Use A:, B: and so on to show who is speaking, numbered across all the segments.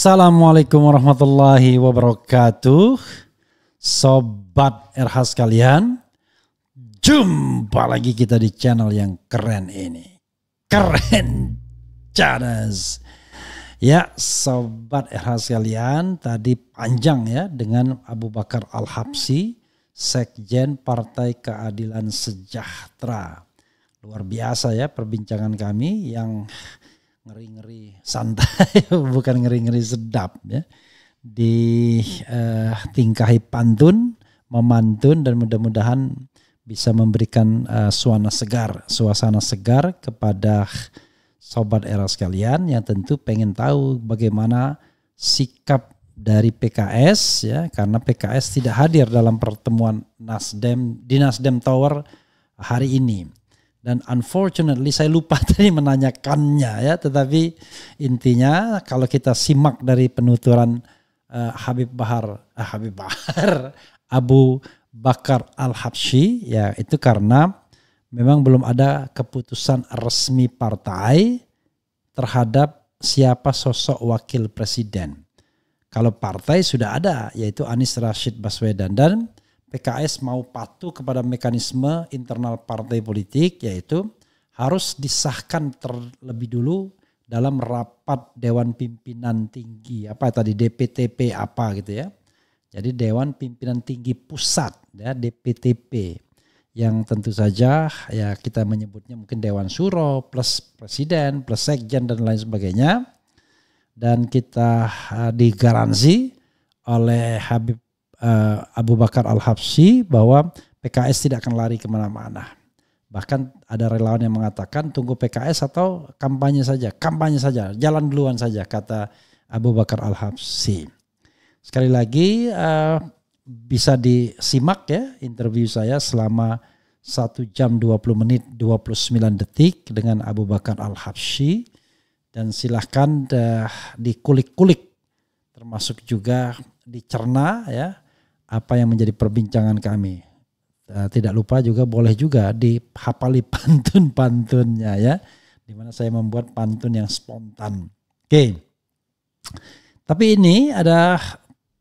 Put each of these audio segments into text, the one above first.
A: Assalamualaikum warahmatullahi wabarakatuh. Sobat RH sekalian, jumpa lagi kita di channel yang keren ini. Keren Channels. Ya, sobat RH sekalian, tadi panjang ya dengan Abu Bakar Al-Habsi, Sekjen Partai Keadilan Sejahtera. Luar biasa ya perbincangan kami yang ngeri-ngeri santai bukan ngeri-ngeri sedap ya di uh, tingkahi pantun memantun dan mudah-mudahan bisa memberikan uh, eh, suasana segar suasana segar kepada sobat era sekalian yang tentu pengen tahu bagaimana sikap dari PKS ya karena PKS tidak hadir dalam pertemuan Nasdem di Nasdem Tower hari ini. Dan unfortunately saya lupa tadi menanyakannya ya, tetapi intinya kalau kita simak dari penuturan uh, Habib Bahar, uh, Habib Bahar, Abu Bakar Al-Habsyi ya itu karena memang belum ada keputusan resmi partai terhadap siapa sosok wakil presiden. Kalau partai sudah ada yaitu Anies Rashid Baswedan dan PKS mau patuh kepada mekanisme internal partai politik yaitu harus disahkan terlebih dulu dalam rapat Dewan Pimpinan Tinggi apa ya tadi DPTP apa gitu ya. Jadi Dewan Pimpinan Tinggi Pusat ya DPTP yang tentu saja ya kita menyebutnya mungkin Dewan Suro plus Presiden plus Sekjen dan lain sebagainya dan kita eh, digaransi oleh Habib uh, Abu Bakar Al-Habsyi bahwa PKS tidak akan lari kemana-mana. Bahkan ada relawan yang mengatakan tunggu PKS atau kampanye saja, kampanye saja, jalan duluan saja, kata Abu Bakar Al-Habsyi. Sekali lagi uh, bisa disimak ya interview saya selama 1 jam 20 menit 29 detik dengan Abu Bakar Al-Habsyi dan silahkan eh, dikulik-kulik termasuk juga dicerna ya apa yang menjadi perbincangan kami. Eh, tidak lupa juga boleh juga dihafali pantun-pantunnya ya. Di mana saya membuat pantun yang spontan. Oke. Okay. Tapi ini ada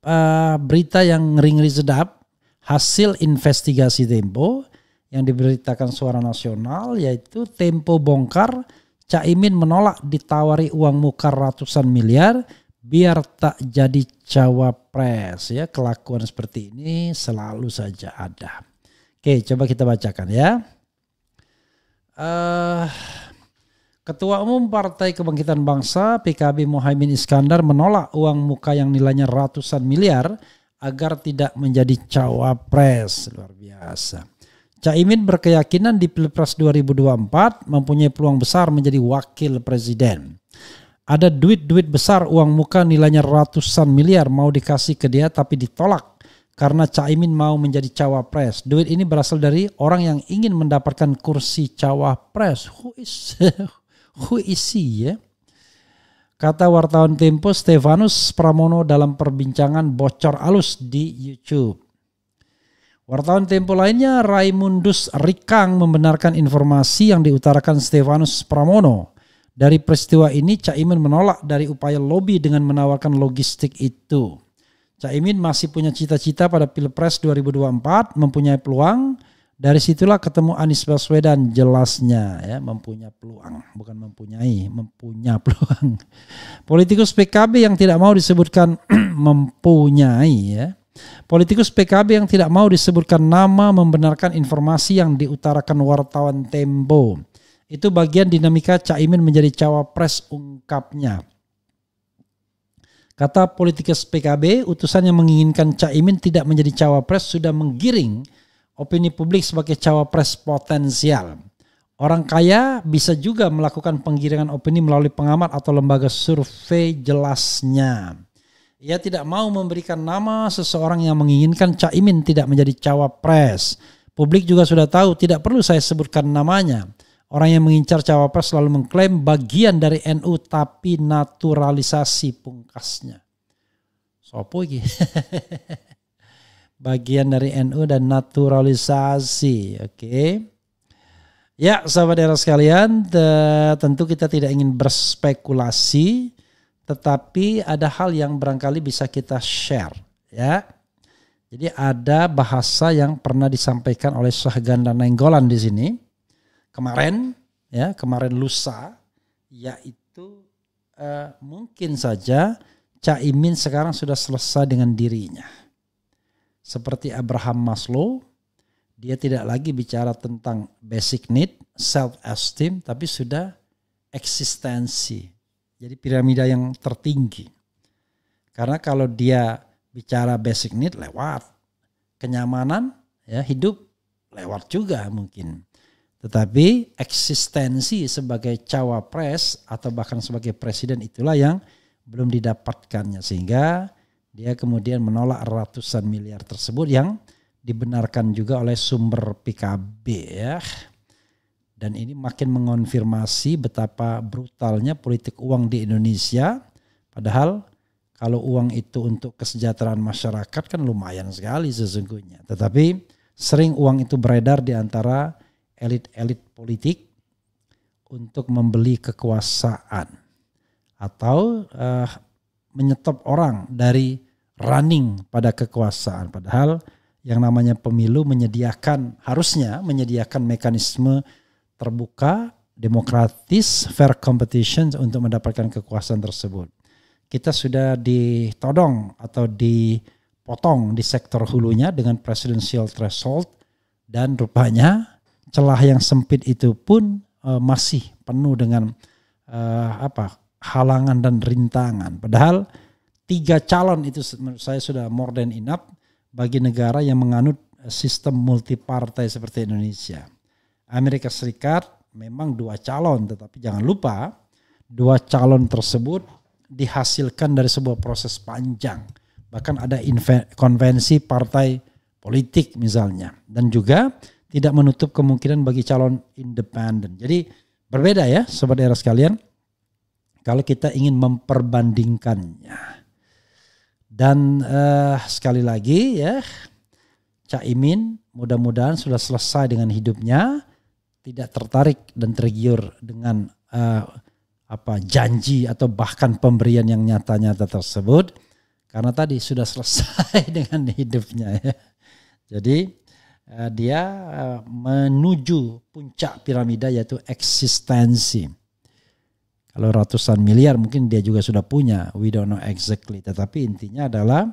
A: uh, berita yang ngeri-ngeri sedap. Hasil investigasi Tempo yang diberitakan suara nasional yaitu Tempo bongkar Caimin menolak ditawari uang muka ratusan miliar biar tak jadi cawapres ya kelakuan seperti ini selalu saja ada. Oke, coba kita bacakan ya. Uh, Ketua Umum Partai Kebangkitan Bangsa PKB Mohaimin Iskandar menolak uang muka yang nilainya ratusan miliar agar tidak menjadi cawapres luar biasa. Caimin berkeyakinan di Pilpres 2024 mempunyai peluang besar menjadi wakil presiden. Ada duit-duit besar uang muka nilainya ratusan miliar mau dikasih ke dia tapi ditolak karena Caimin mau menjadi cawapres. Duit ini berasal dari orang yang ingin mendapatkan kursi cawapres. Who is who is he ya? Kata wartawan Tempo Stefanus Pramono dalam perbincangan bocor alus di YouTube. Wartawan Tempo lainnya Raimundus Rikang membenarkan informasi yang diutarakan Stefanus Pramono. Dari peristiwa ini Caimin menolak dari upaya lobby dengan menawarkan logistik itu. Caimin masih punya cita-cita pada Pilpres 2024 mempunyai peluang. Dari situlah ketemu Anies Baswedan jelasnya ya mempunyai peluang bukan mempunyai mempunyai peluang. Politikus PKB yang tidak mau disebutkan mempunyai ya. Politikus PKB yang tidak mau disebutkan nama membenarkan informasi yang diutarakan wartawan Tempo. Itu bagian dinamika Caimin menjadi cawapres ungkapnya. Kata politikus PKB, utusan yang menginginkan Caimin tidak menjadi cawapres sudah menggiring opini publik sebagai cawapres potensial. Orang kaya bisa juga melakukan penggiringan opini melalui pengamat atau lembaga survei jelasnya. Ia tidak mau memberikan nama seseorang yang menginginkan Caimin tidak menjadi cawapres. Publik juga sudah tahu, tidak perlu saya sebutkan namanya. Orang yang mengincar cawapres selalu mengklaim bagian dari NU tapi naturalisasi pungkasnya. Sopo iki? bagian dari NU dan naturalisasi, oke. Okay. Ya, sahabat era sekalian, tentu kita tidak ingin berspekulasi, tetapi ada hal yang barangkali bisa kita share, ya. Jadi ada bahasa yang pernah disampaikan oleh Syahganda Nenggolan di sini kemarin ya kemarin lusa yaitu uh, mungkin saja Caimin sekarang sudah selesai dengan dirinya. Seperti Abraham Maslow, dia tidak lagi bicara tentang basic need, self esteem, tapi sudah eksistensi. Jadi piramida yang tertinggi. Karena kalau dia bicara basic need lewat kenyamanan, ya hidup lewat juga mungkin. Tetapi eksistensi sebagai cawapres atau bahkan sebagai presiden itulah yang belum didapatkannya sehingga dia kemudian menolak ratusan miliar tersebut yang dibenarkan juga oleh sumber PKB ya. Dan ini makin mengonfirmasi betapa brutalnya politik uang di Indonesia. Padahal kalau uang itu untuk kesejahteraan masyarakat kan lumayan sekali sesungguhnya. Tetapi sering uang itu beredar di antara elit-elit politik untuk membeli kekuasaan atau uh, menyetop orang dari running pada kekuasaan padahal yang namanya pemilu menyediakan harusnya menyediakan mekanisme terbuka demokratis fair competition untuk mendapatkan kekuasaan tersebut kita sudah ditodong atau dipotong di sektor hulunya dengan presidential threshold dan rupanya celah yang sempit itu pun uh, masih penuh dengan uh, apa halangan dan rintangan. Padahal tiga calon itu menurut saya sudah more than enough bagi negara yang menganut eh, sistem multipartai seperti Indonesia. Amerika Serikat memang dua calon, tetapi jangan lupa dua calon tersebut dihasilkan dari sebuah proses panjang. Bahkan ada konvensi partai politik misalnya. Dan juga tidak menutup kemungkinan bagi calon independen. Jadi berbeda ya sobat era sekalian kalau kita ingin memperbandingkannya. Dan uh, sekali lagi ya Cak Imin mudah-mudahan sudah selesai dengan hidupnya, tidak tertarik dan tergiur dengan uh, apa janji atau bahkan pemberian yang nyata-nyata tersebut karena tadi sudah selesai dengan hidupnya ya. Jadi Eh, dia eh, menuju puncak piramida yaitu eksistensi. Kalau ratusan miliar mungkin dia juga sudah punya, we don't know exactly. Tetapi intinya adalah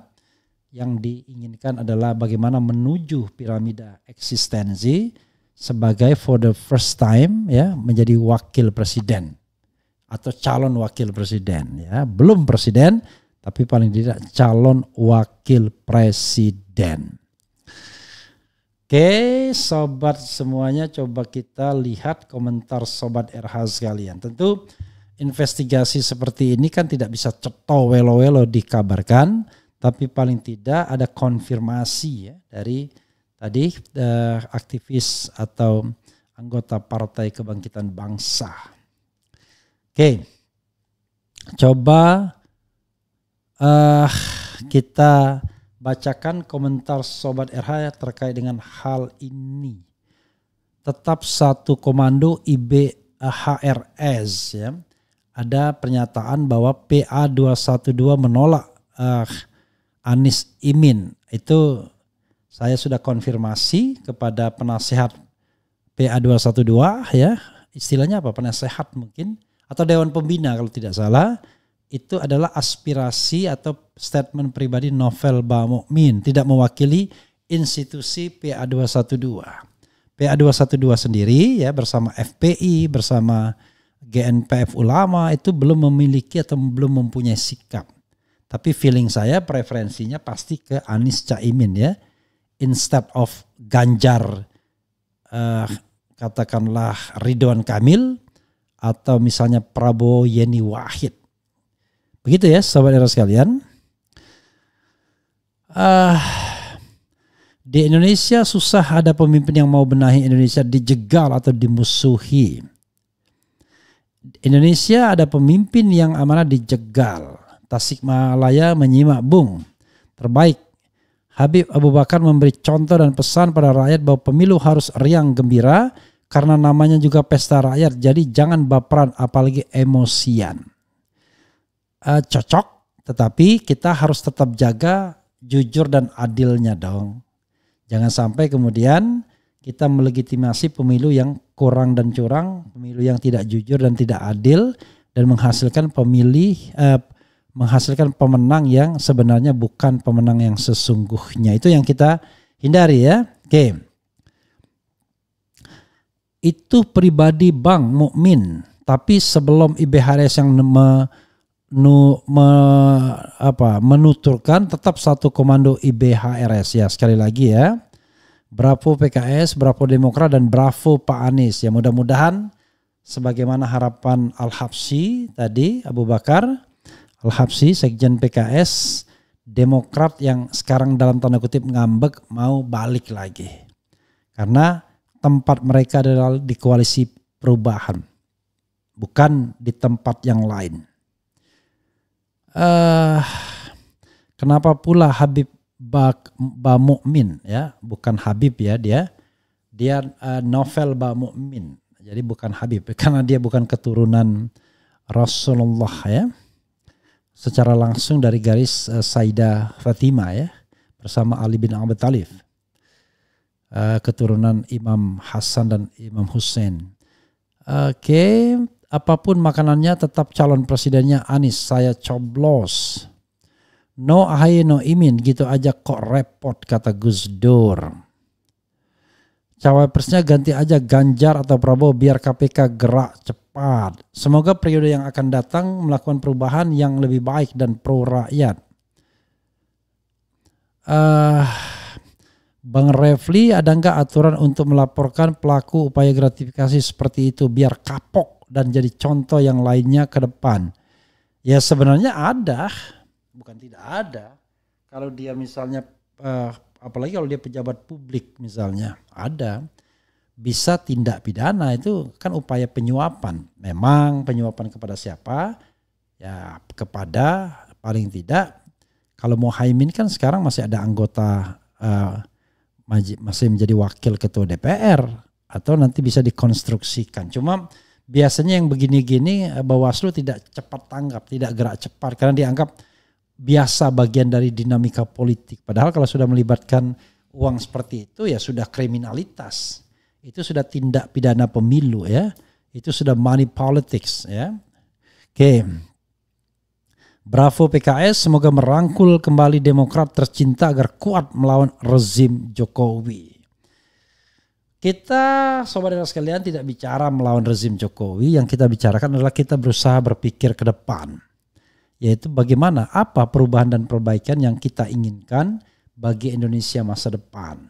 A: yang diinginkan adalah bagaimana menuju piramida eksistensi sebagai for the first time ya menjadi wakil presiden atau calon wakil presiden ya belum presiden tapi paling tidak calon wakil presiden. Oke, sobat semuanya coba kita lihat komentar sobat RH sekalian. Tentu investigasi seperti ini kan tidak bisa ceto welo-welo dikabarkan, tapi paling tidak ada konfirmasi ya dari tadi eh, aktivis atau anggota Partai Kebangkitan Bangsa. Oke. Coba eh kita... kita Bacakan komentar Sobat RH ya terkait dengan hal ini. Tetap satu komando IBHRS ya. Ada pernyataan bahwa PA212 menolak uh, eh, Anis Imin. Itu saya sudah konfirmasi kepada penasehat PA212 ya. Istilahnya apa? Penasehat mungkin atau dewan pembina kalau tidak salah itu adalah aspirasi atau statement pribadi novel Ba Mukmin tidak mewakili institusi PA212. PA212 sendiri ya bersama FPI bersama GNPF ulama itu belum memiliki atau belum mempunyai sikap. Tapi feeling saya preferensinya pasti ke Anies Caimin ya instead of Ganjar uh, katakanlah Ridwan Kamil atau misalnya Prabowo Yeni Wahid Begitu ya, sahabat era sekalian. Uh, di Indonesia susah ada pemimpin yang mau benahi Indonesia dijegal atau dimusuhi. Indonesia ada pemimpin yang amanah dijegal. Tasikmalaya menyimak bung. Terbaik. Habib Abu Bakar memberi contoh dan pesan pada rakyat bahwa pemilu harus riang gembira karena namanya juga pesta rakyat. Jadi jangan baperan apalagi emosian uh, cocok, tetapi kita harus tetap jaga jujur dan adilnya dong. Jangan sampai kemudian kita melegitimasi pemilu yang kurang dan curang, pemilu yang tidak jujur dan tidak adil dan menghasilkan pemilih uh, menghasilkan pemenang yang sebenarnya bukan pemenang yang sesungguhnya. Itu yang kita hindari ya. Oke. Itu pribadi Bang Mukmin, tapi sebelum IBHRS yang nu me, apa menuturkan tetap satu komando IBHRS ya sekali lagi ya. Bravo PKS, Bravo Demokrat dan Bravo Pak Anies. Ya mudah-mudahan sebagaimana harapan Al-Habsi tadi Abu Bakar, Al-Habsi Sekjen PKS Demokrat yang sekarang dalam tanda kutip ngambek mau balik lagi. Karena tempat mereka adalah di koalisi perubahan. Bukan di tempat yang lain uh, kenapa pula Habib Bak, Ba Mukmin ya, bukan Habib ya dia. Dia uh, novel Ba Mukmin. Jadi bukan Habib karena dia bukan keturunan Rasulullah ya. Secara langsung dari garis uh, Sayyidah Fatimah ya bersama Ali bin Abi Thalib. Uh, keturunan Imam Hasan dan Imam Hussein. Oke, okay apapun makanannya tetap calon presidennya Anies. Saya coblos. No ahaye no Imin gitu aja kok repot kata Gus Dur. Cawapresnya ganti aja Ganjar atau Prabowo biar KPK gerak cepat. Semoga periode yang akan datang melakukan perubahan yang lebih baik dan pro rakyat. Uh, eh, Bang Refli ada nggak aturan untuk melaporkan pelaku upaya gratifikasi seperti itu biar kapok dan jadi contoh yang lainnya ke depan. Ya sebenarnya ada, bukan tidak ada. Kalau dia misalnya eh, apalagi kalau dia pejabat publik misalnya, ada bisa tindak pidana itu kan upaya penyuapan. Memang penyuapan kepada siapa? Ya kepada paling tidak kalau Mohaimin kan sekarang masih ada anggota uh, masih menjadi wakil ketua DPR atau nanti bisa dikonstruksikan. Cuma biasanya yang begini-gini eh, Bawaslu tidak cepat tanggap, tidak gerak cepat karena dianggap biasa bagian dari dinamika politik. Padahal kalau sudah melibatkan uang seperti itu ya sudah kriminalitas. Itu sudah tindak pidana pemilu ya. Itu sudah money politics ya. Oke. Bravo PKS semoga merangkul kembali Demokrat tercinta agar kuat melawan rezim Jokowi. Kita sobat dan sekalian tidak bicara melawan rezim Jokowi, yang kita bicarakan adalah kita berusaha berpikir ke depan. Yaitu bagaimana apa perubahan dan perbaikan yang kita inginkan bagi Indonesia masa depan.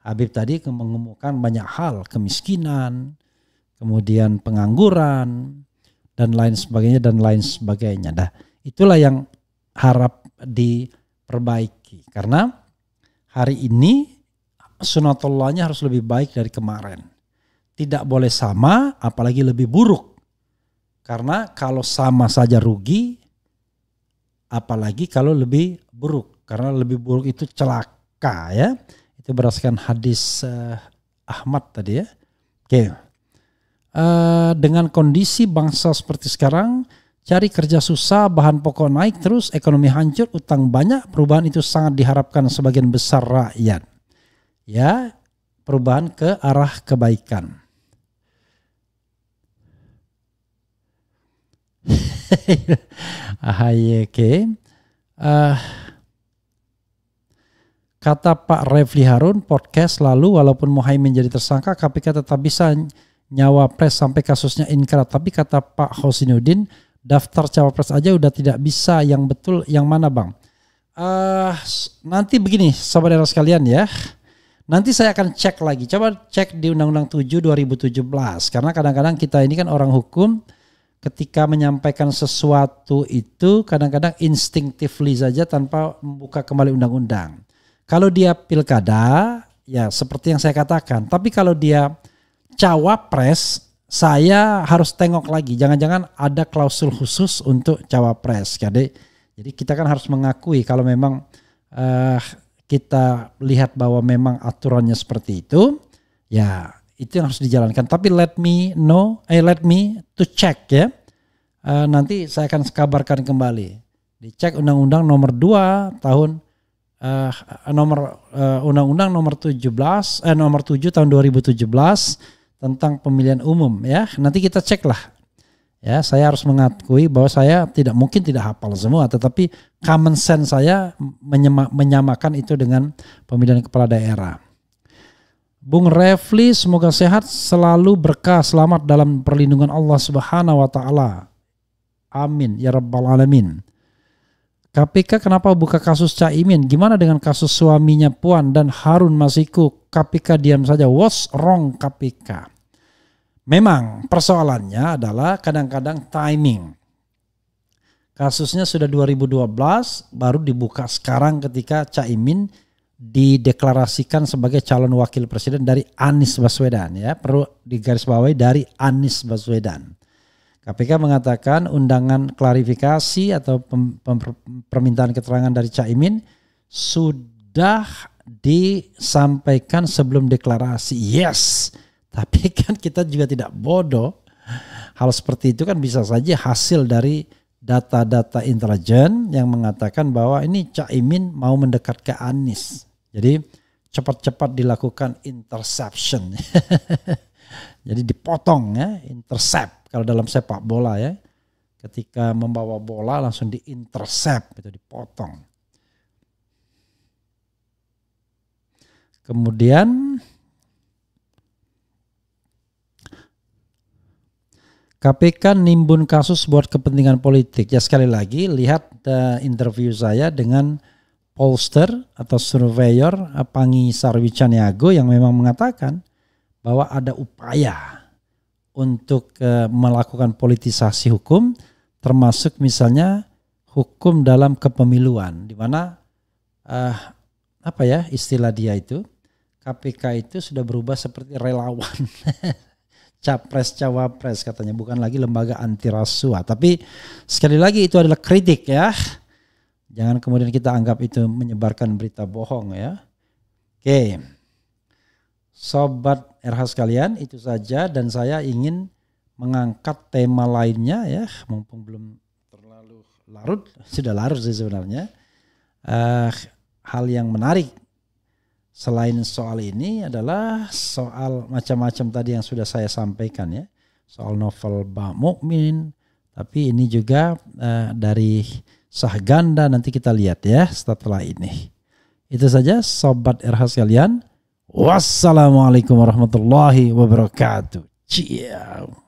A: Habib tadi mengemukakan banyak hal, kemiskinan, kemudian pengangguran dan lain sebagainya dan lain sebagainya. Dah, itulah yang harap diperbaiki karena hari ini sunatullahnya harus lebih baik dari kemarin. Tidak boleh sama, apalagi lebih buruk. Karena kalau sama saja rugi, apalagi kalau lebih buruk. Karena lebih buruk itu celaka ya. Itu berdasarkan hadis uh, Ahmad tadi ya. Oke. Okay. Uh, eh, dengan kondisi bangsa seperti sekarang, cari kerja susah, bahan pokok naik terus, ekonomi hancur, utang banyak, perubahan itu sangat diharapkan sebagian besar rakyat ya perubahan ke arah kebaikan. AHYK. Uh, eh, kata Pak Refli Harun, podcast lalu walaupun Muhaimin jadi tersangka, KPK tetap bisa nyawa pres sampai kasusnya inkrah. Tapi kata Pak Hosinudin daftar cawapres aja udah tidak bisa yang betul yang mana bang? Uh, nanti begini, sahabat sekalian ya. Nanti saya akan cek lagi. Coba cek di Undang-Undang 7 2017 karena kadang-kadang kita ini kan orang hukum ketika menyampaikan sesuatu itu kadang-kadang instinctively saja tanpa membuka kembali undang-undang. Kalau dia pilkada ya seperti yang saya katakan, tapi kalau dia cawapres saya harus tengok lagi jangan-jangan ada klausul khusus untuk cawapres. Jadi jadi kita kan harus mengakui kalau memang uh, kita lihat bahwa memang aturannya seperti itu, ya itu yang harus dijalankan. Tapi let me know, eh let me to check ya. Uh, nanti saya akan kabarkan kembali. Dicek Undang-Undang Nomor 2 tahun uh, nomor undang eh, Undang-Undang Nomor 17 eh Nomor 7 tahun 2017 tentang pemilihan umum ya. Nanti kita ceklah Ya, saya harus mengakui bahwa saya tidak mungkin tidak hafal semua, tetapi common sense saya menyema, menyamakan itu dengan pemilihan kepala daerah. Bung Refli semoga sehat selalu berkah selamat dalam perlindungan Allah Subhanahu wa taala. Amin ya rabbal alamin. KPK kenapa buka kasus Caimin? Gimana dengan kasus suaminya Puan dan Harun Masiku? KPK diam saja. What's wrong KPK? Memang persoalannya adalah kadang-kadang timing. Kasusnya sudah 2012 baru dibuka sekarang ketika Caimin dideklarasikan sebagai calon wakil presiden dari Anies Baswedan ya perlu digarisbawahi dari Anies Baswedan. KPK mengatakan undangan klarifikasi atau pem, pem, permintaan keterangan dari Caimin sudah disampaikan sebelum deklarasi. Yes, tapi kan kita juga tidak bodoh. Hal seperti itu kan bisa saja hasil dari data-data intelijen yang mengatakan bahwa ini Caimin mau mendekat ke Anies. Jadi cepat-cepat dilakukan interception. Jadi dipotong ya, intercept kalau dalam sepak bola ya. Ketika membawa bola langsung diintercept itu dipotong. Kemudian KPK nimbun kasus buat kepentingan politik. Ya sekali lagi lihat uh, interview saya dengan pollster atau surveyor uh, Pangi Sarwicaniago yang memang mengatakan bahwa ada upaya untuk uh, melakukan politisasi hukum termasuk misalnya hukum dalam kepemiluan di mana uh, apa ya istilah dia itu KPK itu sudah berubah seperti relawan capres cawapres katanya bukan lagi lembaga anti rasuah tapi sekali lagi itu adalah kritik ya jangan kemudian kita anggap itu menyebarkan berita bohong ya oke sobat RH sekalian itu saja dan saya ingin mengangkat tema lainnya ya mumpung belum terlalu larut sudah larut sih sebenarnya uh, hal yang menarik selain soal ini adalah soal macam-macam tadi yang sudah saya sampaikan ya soal novel Bamukmin Mukmin tapi ini juga uh, dari sah ganda nanti kita lihat ya setelah ini itu saja sobat RH sekalian wassalamualaikum warahmatullahi wabarakatuh ciao